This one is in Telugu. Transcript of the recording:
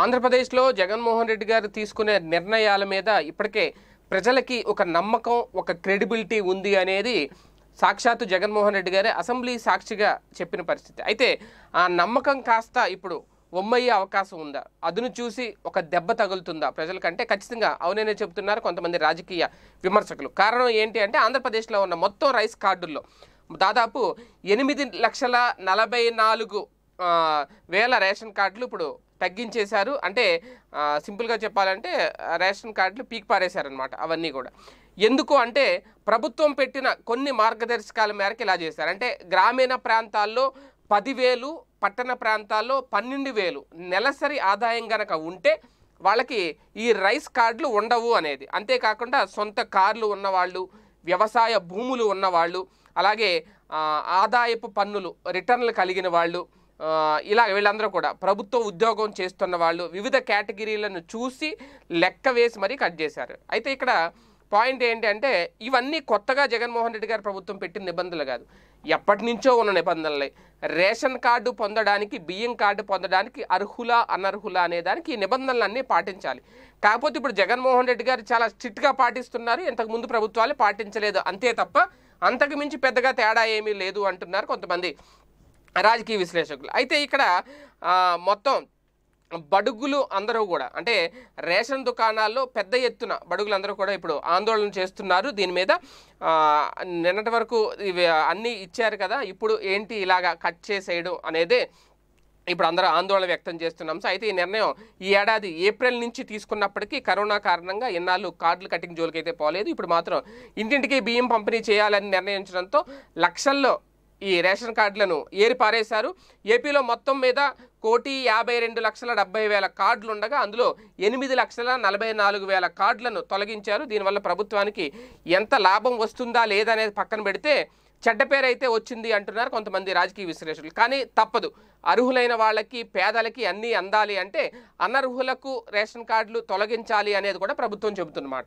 ఆంధ్రప్రదేశ్లో జగన్మోహన్ రెడ్డి గారు తీసుకునే నిర్ణయాల మీద ఇప్పటికే ప్రజలకి ఒక నమ్మకం ఒక క్రెడిబిలిటీ ఉంది అనేది సాక్షాత్తు జగన్మోహన్ రెడ్డి గారే అసెంబ్లీ సాక్షిగా చెప్పిన పరిస్థితి అయితే ఆ నమ్మకం కాస్త ఇప్పుడు ఒమ్మయ్యే అవకాశం ఉందా అదును చూసి ఒక దెబ్బ తగులుతుందా ప్రజలకంటే ఖచ్చితంగా అవుననే చెబుతున్నారు కొంతమంది రాజకీయ విమర్శకులు కారణం ఏంటి అంటే ఆంధ్రప్రదేశ్లో ఉన్న మొత్తం రైస్ కార్డుల్లో దాదాపు ఎనిమిది లక్షల నలభై నాలుగు వేల రేషన్ కార్డులు ఇప్పుడు తగ్గించేశారు అంటే సింపుల్గా చెప్పాలంటే రేషన్ కార్డులు పీక్ పారేశారనమాట అవన్నీ కూడా ఎందుకు అంటే ప్రభుత్వం పెట్టిన కొన్ని మార్గదర్శకాల మేరకు ఇలా చేశారు అంటే గ్రామీణ ప్రాంతాల్లో పదివేలు పట్టణ ప్రాంతాల్లో పన్నెండు వేలు నెలసరి ఆదాయం గనక ఉంటే వాళ్ళకి ఈ రైస్ కార్డులు ఉండవు అనేది అంతేకాకుండా సొంత కార్లు ఉన్నవాళ్ళు వ్యవసాయ భూములు ఉన్నవాళ్ళు అలాగే ఆదాయపు పన్నులు రిటర్న్లు కలిగిన వాళ్ళు ఇలా వీళ్ళందరూ కూడా ప్రభుత్వ ఉద్యోగం చేస్తున్న వాళ్ళు వివిధ కేటగిరీలను చూసి లెక్క వేసి మరీ కట్ చేశారు అయితే ఇక్కడ పాయింట్ ఏంటి అంటే ఇవన్నీ కొత్తగా జగన్మోహన్ రెడ్డి గారు ప్రభుత్వం పెట్టిన నిబంధనలు కాదు ఎప్పటి నుంచో ఉన్న నిబంధనలే రేషన్ కార్డు పొందడానికి బియ్యం కార్డు పొందడానికి అర్హుల అనర్హుల అనే దానికి ఈ నిబంధనలన్నీ పాటించాలి కాకపోతే ఇప్పుడు జగన్మోహన్ రెడ్డి గారు చాలా స్ట్రిక్ట్గా పాటిస్తున్నారు ఇంతకుముందు ప్రభుత్వాలు పాటించలేదు అంతే తప్ప అంతకు మించి పెద్దగా తేడా ఏమీ లేదు అంటున్నారు కొంతమంది రాజకీయ విశ్లేషకులు అయితే ఇక్కడ మొత్తం బడుగులు అందరూ కూడా అంటే రేషన్ దుకాణాల్లో పెద్ద ఎత్తున బడుగులందరూ కూడా ఇప్పుడు ఆందోళన చేస్తున్నారు దీని మీద నిన్నటి వరకు అన్నీ ఇచ్చారు కదా ఇప్పుడు ఏంటి ఇలాగా కట్ చేసేయడం అనేది ఇప్పుడు అందరూ ఆందోళన వ్యక్తం చేస్తున్నాం సో అయితే ఈ నిర్ణయం ఈ ఏడాది ఏప్రిల్ నుంచి తీసుకున్నప్పటికీ కరోనా కారణంగా ఎన్నాళ్ళు కార్డులు కటింగ్ జోలికి అయితే పోలేదు ఇప్పుడు మాత్రం ఇంటింటికి బియ్యం పంపిణీ చేయాలని నిర్ణయించడంతో లక్షల్లో ఈ రేషన్ కార్డులను ఏరిపారేశారు ఏపీలో మొత్తం మీద కోటి యాభై రెండు లక్షల డెబ్బై వేల కార్డులు ఉండగా అందులో ఎనిమిది లక్షల నలభై నాలుగు వేల కార్డులను తొలగించారు దీనివల్ల ప్రభుత్వానికి ఎంత లాభం వస్తుందా లేదనేది పక్కన పెడితే చెడ్డ పేరైతే వచ్చింది అంటున్నారు కొంతమంది రాజకీయ విశ్లేషకులు కానీ తప్పదు అర్హులైన వాళ్ళకి పేదలకి అన్నీ అందాలి అంటే అనర్హులకు రేషన్ కార్డులు తొలగించాలి అనేది కూడా ప్రభుత్వం చెబుతున్నమాట